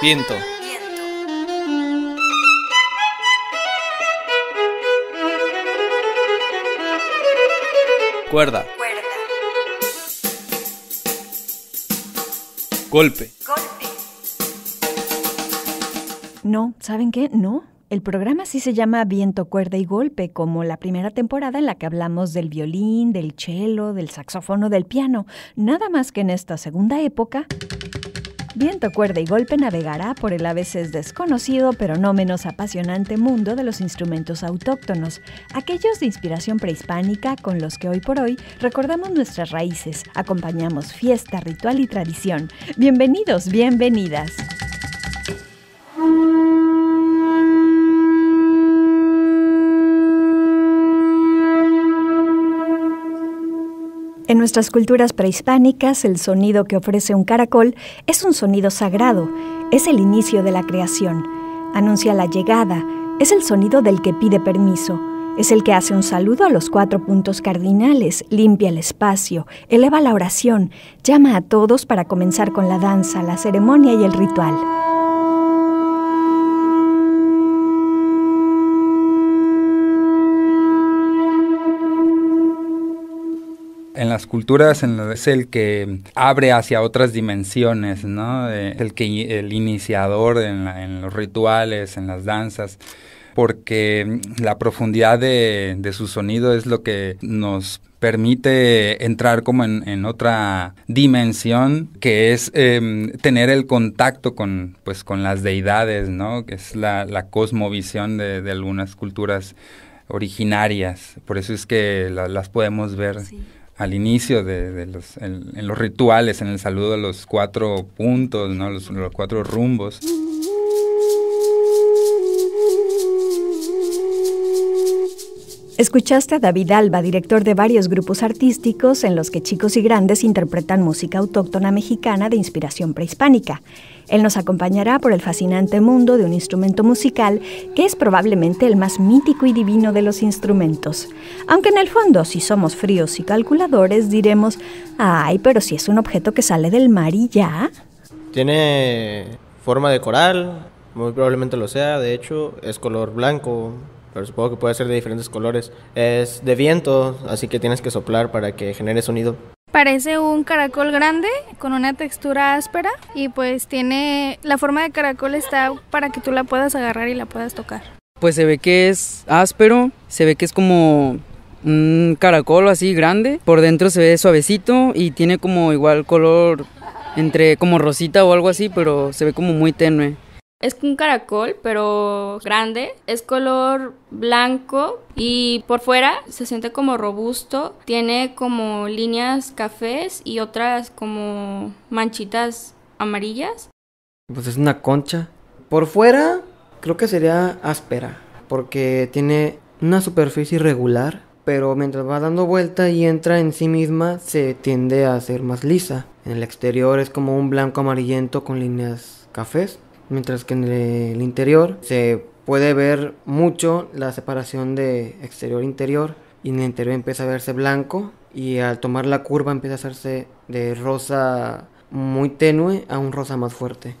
Viento. Cuerda. Golpe. Golpe. No, ¿saben qué? No. El programa sí se llama Viento, Cuerda y Golpe, como la primera temporada en la que hablamos del violín, del cello, del saxofono, del piano. Nada más que en esta segunda época Viento, cuerda y golpe navegará por el a veces desconocido pero no menos apasionante mundo de los instrumentos autóctonos, aquellos de inspiración prehispánica con los que hoy por hoy recordamos nuestras raíces, acompañamos fiesta, ritual y tradición. Bienvenidos, bienvenidas. En nuestras culturas prehispánicas, el sonido que ofrece un caracol es un sonido sagrado, es el inicio de la creación, anuncia la llegada, es el sonido del que pide permiso, es el que hace un saludo a los cuatro puntos cardinales, limpia el espacio, eleva la oración, llama a todos para comenzar con la danza, la ceremonia y el ritual. en las culturas es el que abre hacia otras dimensiones, ¿no? el que el iniciador en, los rituales, en las danzas porque la profundidad de, su sonido es lo que nos permite entrar como en, otra dimensión que es em, tener el contacto con pues con las deidades no que es la, cosmovisión de, algunas culturas originarias por eso es que las podemos ver al inicio de, los, en, los rituales, en el saludo a los cuatro puntos, ¿no? los, los cuatro rumbos. Escuchaste a David Alba, director de varios grupos artísticos en los que chicos y grandes interpretan música autóctona mexicana de inspiración prehispánica. Él nos acompañará por el fascinante mundo de un instrumento musical que es probablemente el más mítico y divino de los instrumentos. Aunque en el fondo, si somos fríos y calculadores, diremos, ay, pero si es un objeto que sale del mar y ya. Tiene forma de coral, muy probablemente lo sea, de hecho, es color blanco, supongo que puede ser de diferentes colores. Es de viento, así que tienes que soplar para que genere sonido. Parece un caracol grande con una textura áspera y pues tiene la forma de caracol está para que tú la puedas agarrar y la puedas tocar. Pues se ve que es áspero, se ve que es como un caracol así grande, por dentro se ve suavecito y tiene como igual color entre como rosita o algo así, pero se ve como muy tenue. Es un caracol, pero grande. Es color blanco y por fuera se siente como robusto. Tiene como líneas cafés y otras como manchitas amarillas. Pues es una concha. Por fuera creo que sería áspera, porque tiene una superficie irregular, pero mientras va dando vuelta y entra en sí misma se tiende a ser más lisa. En el exterior es como un blanco amarillento con líneas cafés mientras que en el interior se puede ver mucho la separación de exterior-interior e y en el interior empieza a verse blanco y al tomar la curva empieza a hacerse de rosa muy tenue a un rosa más fuerte.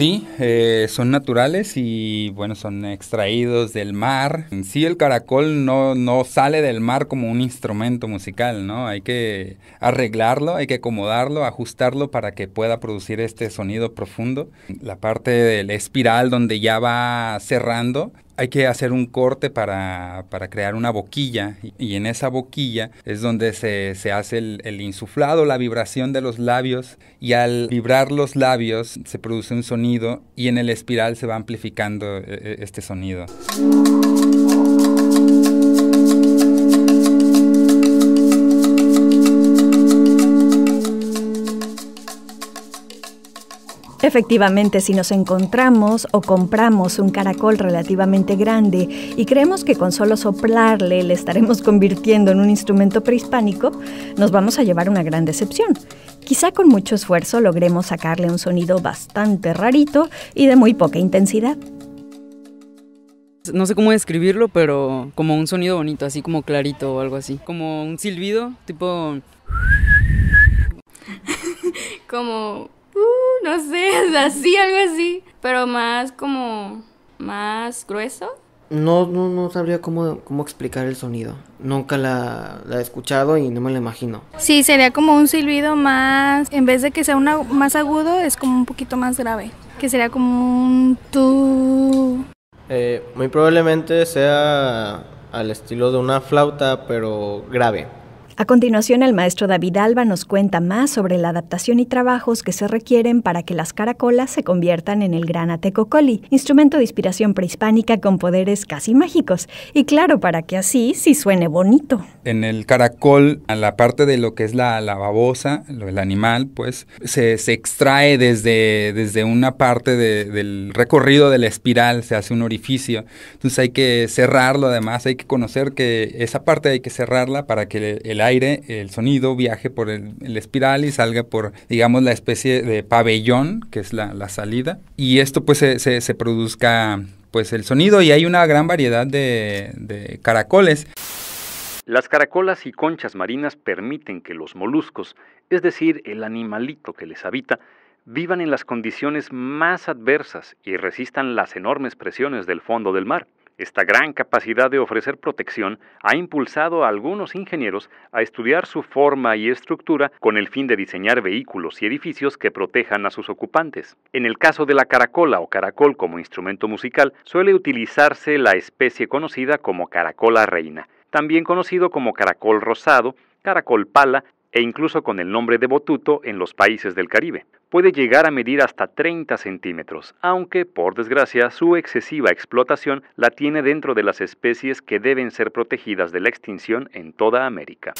Sí, eh, son naturales y bueno, son extraídos del mar. En sí el caracol no, no sale del mar como un instrumento musical, ¿no? Hay que arreglarlo, hay que acomodarlo, ajustarlo para que pueda producir este sonido profundo. La parte del espiral donde ya va cerrando hay que hacer un corte para, crear una boquilla y en esa boquilla es donde se, hace el, el, insuflado, la vibración de los labios y al vibrar los labios se produce un sonido y en el espiral se va amplificando e, e, este sonido. Efectivamente, si nos encontramos o compramos un caracol relativamente grande y creemos que con solo soplarle le estaremos convirtiendo en un instrumento prehispánico, nos vamos a llevar una gran decepción. Quizá con mucho esfuerzo logremos sacarle un sonido bastante rarito y de muy poca intensidad. No sé cómo describirlo, pero como un sonido bonito, así como clarito o algo así. Como un silbido, tipo... como no sé, así, algo así. Pero más como. más grueso. No, no, no sabría cómo, cómo explicar el sonido. Nunca la, he escuchado y no me lo imagino. Sí, sería como un silbido más, en vez de que sea una, más agudo, es como un poquito más grave. Que sería como un tú. Eh, muy probablemente sea al estilo de una flauta, pero grave. A continuación, el maestro David Alba nos cuenta más sobre la adaptación y trabajos que se requieren para que las caracolas se conviertan en el gran atecocoli, instrumento de inspiración prehispánica con poderes casi mágicos, y claro, para que así sí suene bonito. En el caracol, a la parte de lo que es la, la babosa, lo, el animal, pues se, se extrae desde, desde una parte de, del recorrido de la espiral, se hace un orificio, entonces hay que cerrarlo, además hay que conocer que esa parte hay que cerrarla para que el el sonido viaje por el, espiral y salga por, digamos, la especie de pabellón, que es la, salida. Y esto pues se, produzca pues el sonido y hay una gran variedad de caracoles. Las caracolas y conchas marinas permiten que los moluscos, es decir, el animalito que les habita, vivan en las condiciones más adversas y resistan las enormes presiones del fondo del mar. Esta gran capacidad de ofrecer protección ha impulsado a algunos ingenieros a estudiar su forma y estructura con el fin de diseñar vehículos y edificios que protejan a sus ocupantes. En el caso de la caracola o caracol como instrumento musical, suele utilizarse la especie conocida como caracola reina, también conocido como caracol rosado, caracol pala e incluso con el nombre de botuto en los países del Caribe. Puede llegar a medir hasta 30 centímetros, aunque, por desgracia, su excesiva explotación la tiene dentro de las especies que deben ser protegidas de la extinción en toda América.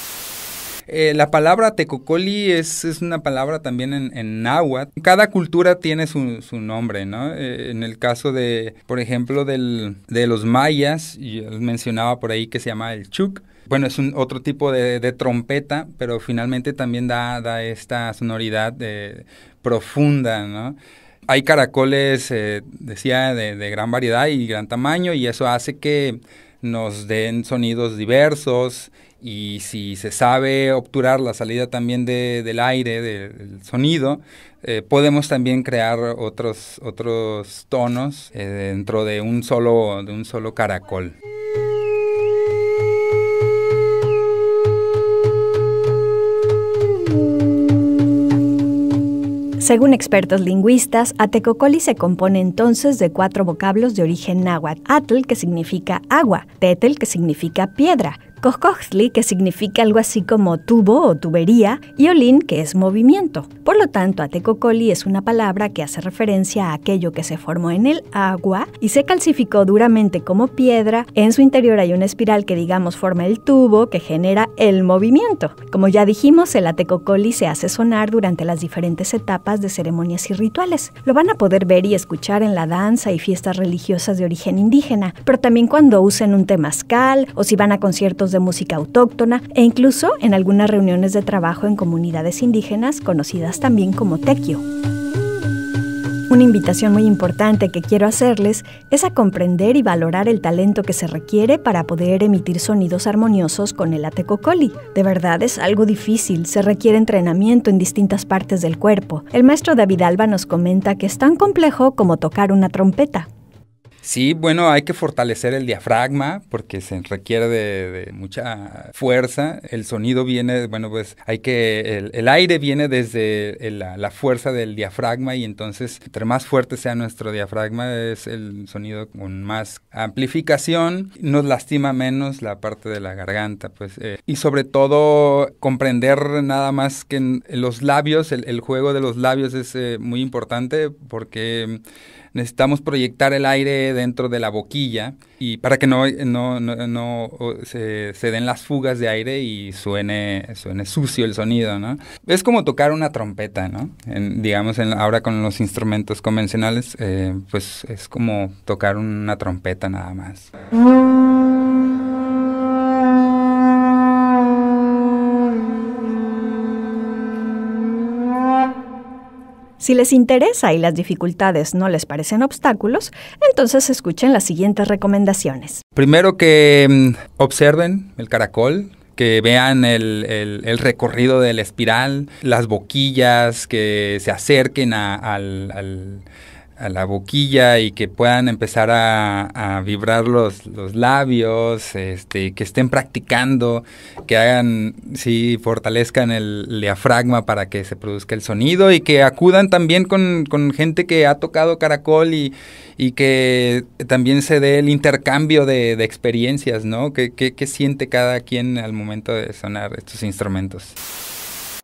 Eh, la palabra tecocoli es, una palabra también en, náhuatl. Cada cultura tiene su, nombre, ¿no? Eh, en el caso de, por ejemplo, del, de los mayas, yo mencionaba por ahí que se llama el chuc, bueno, es un otro tipo de, trompeta, pero finalmente también da, esta sonoridad eh, profunda, ¿no? Hay caracoles, eh, decía, de, gran variedad y gran tamaño, y eso hace que nos den sonidos diversos. Y si se sabe obturar la salida también del aire, del sonido, eh, podemos también crear otros, otros tonos dentro de un solo, de un solo caracol. Según expertos lingüistas, Atecocoli se compone entonces de cuatro vocablos de origen náhuatl: atl, que significa agua, tetl, que significa piedra, Coscoxli, que significa algo así como tubo o tubería, y olín, que es movimiento. Por lo tanto, atecocoli es una palabra que hace referencia a aquello que se formó en el agua y se calcificó duramente como piedra. En su interior hay una espiral que, digamos, forma el tubo que genera el movimiento. Como ya dijimos, el atecocoli se hace sonar durante las diferentes etapas de ceremonias y rituales. Lo van a poder ver y escuchar en la danza y fiestas religiosas de origen indígena, pero también cuando usen un temazcal o si van a conciertos de música autóctona e incluso en algunas reuniones de trabajo en comunidades indígenas conocidas también como tequio. Una invitación muy importante que quiero hacerles es a comprender y valorar el talento que se requiere para poder emitir sonidos armoniosos con el atecocoli. De verdad es algo difícil, se requiere entrenamiento en distintas partes del cuerpo. El maestro David Alba nos comenta que es tan complejo como tocar una trompeta. Sí, bueno, hay que fortalecer el diafragma porque se requiere de, mucha fuerza. El sonido viene, bueno, pues hay que, el, aire viene desde la, fuerza del diafragma y entonces entre más fuerte sea nuestro diafragma es el sonido con más amplificación, nos lastima menos la parte de la garganta, pues. Eh, y sobre todo comprender nada más que los labios, el, juego de los labios es eh, muy importante porque necesitamos proyectar el aire dentro de la boquilla y para que no, no, no, no se, den las fugas de aire y suene, suene sucio el sonido, ¿no? Es como tocar una trompeta, ¿no? digamos, ahora con los instrumentos convencionales, eh, pues es como tocar una trompeta nada más. Si les interesa y las dificultades no les parecen obstáculos, entonces escuchen las siguientes recomendaciones. Primero que mm, observen el caracol, que vean el, recorrido de la espiral, las boquillas, que se acerquen al, a la boquilla y que puedan empezar a, vibrar los, labios, este, que estén practicando, que hagan, sí, fortalezcan el diafragma para que se produzca el sonido y que acudan también con, gente que ha tocado caracol y, que también se dé el intercambio de, experiencias, ¿no? qué siente cada quien al momento de sonar estos instrumentos?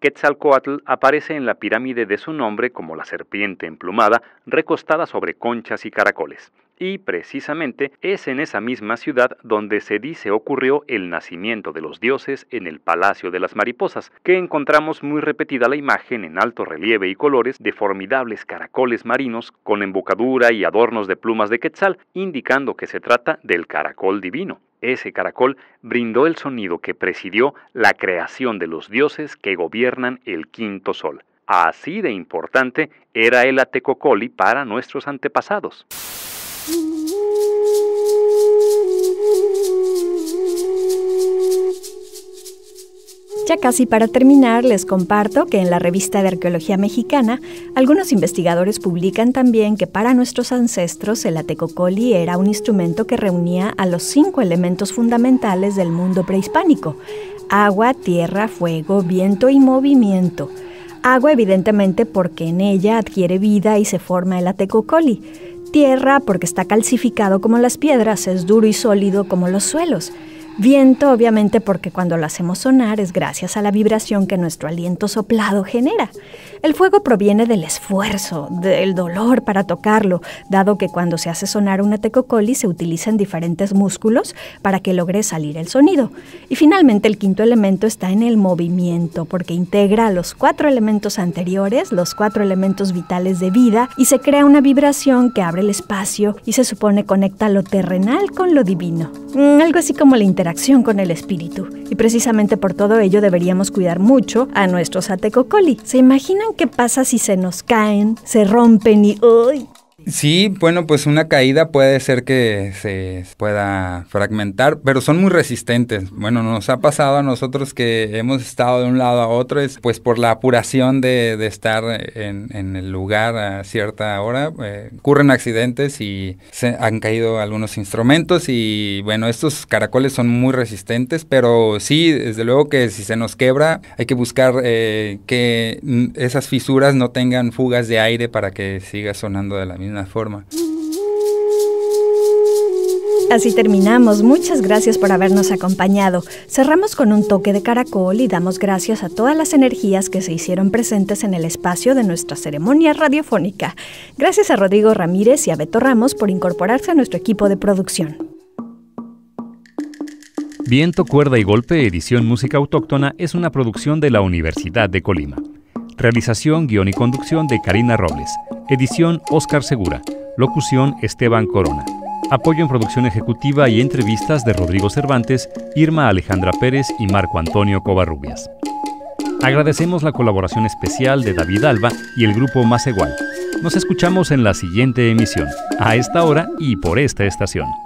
Quetzalcoatl aparece en la pirámide de su nombre como la serpiente emplumada recostada sobre conchas y caracoles y precisamente es en esa misma ciudad donde se dice ocurrió el nacimiento de los dioses en el Palacio de las Mariposas, que encontramos muy repetida la imagen en alto relieve y colores de formidables caracoles marinos con embocadura y adornos de plumas de quetzal, indicando que se trata del caracol divino. Ese caracol brindó el sonido que presidió la creación de los dioses que gobiernan el quinto sol. Así de importante era el atecocoli para nuestros antepasados. Ya casi para terminar, les comparto que en la revista de Arqueología Mexicana, algunos investigadores publican también que para nuestros ancestros el atecocoli era un instrumento que reunía a los cinco elementos fundamentales del mundo prehispánico, agua, tierra, fuego, viento y movimiento. Agua evidentemente porque en ella adquiere vida y se forma el atecocoli. Tierra porque está calcificado como las piedras, es duro y sólido como los suelos. Viento, obviamente, porque cuando lo hacemos sonar es gracias a la vibración que nuestro aliento soplado genera. El fuego proviene del esfuerzo, del dolor para tocarlo, dado que cuando se hace sonar una tecocoli se utilizan diferentes músculos para que logre salir el sonido. Y finalmente, el quinto elemento está en el movimiento, porque integra los cuatro elementos anteriores, los cuatro elementos vitales de vida, y se crea una vibración que abre el espacio y se supone conecta lo terrenal con lo divino. Mm, algo así como la con el espíritu. Y precisamente por todo ello deberíamos cuidar mucho a nuestros atecocoli. ¿Se imaginan qué pasa si se nos caen, se rompen y... hoy Sí, bueno, pues una caída puede ser que se pueda fragmentar, pero son muy resistentes. Bueno, nos ha pasado a nosotros que hemos estado de un lado a otro, es, pues por la apuración de, estar en, el lugar a cierta hora, eh, ocurren accidentes y se han caído algunos instrumentos y bueno, estos caracoles son muy resistentes, pero sí, desde luego que si se nos quebra hay que buscar eh, que esas fisuras no tengan fugas de aire para que siga sonando de la misma forma. Así terminamos. Muchas gracias por habernos acompañado. Cerramos con un toque de caracol y damos gracias a todas las energías que se hicieron presentes en el espacio de nuestra ceremonia radiofónica. Gracias a Rodrigo Ramírez y a Beto Ramos por incorporarse a nuestro equipo de producción. Viento, Cuerda y Golpe, edición Música Autóctona, es una producción de la Universidad de Colima. Realización, guión y conducción de Karina Robles. Edición Óscar Segura. Locución Esteban Corona. Apoyo en producción ejecutiva y entrevistas de Rodrigo Cervantes, Irma Alejandra Pérez y Marco Antonio Covarrubias. Agradecemos la colaboración especial de David Alba y el grupo Más Igual. Nos escuchamos en la siguiente emisión, a esta hora y por esta estación.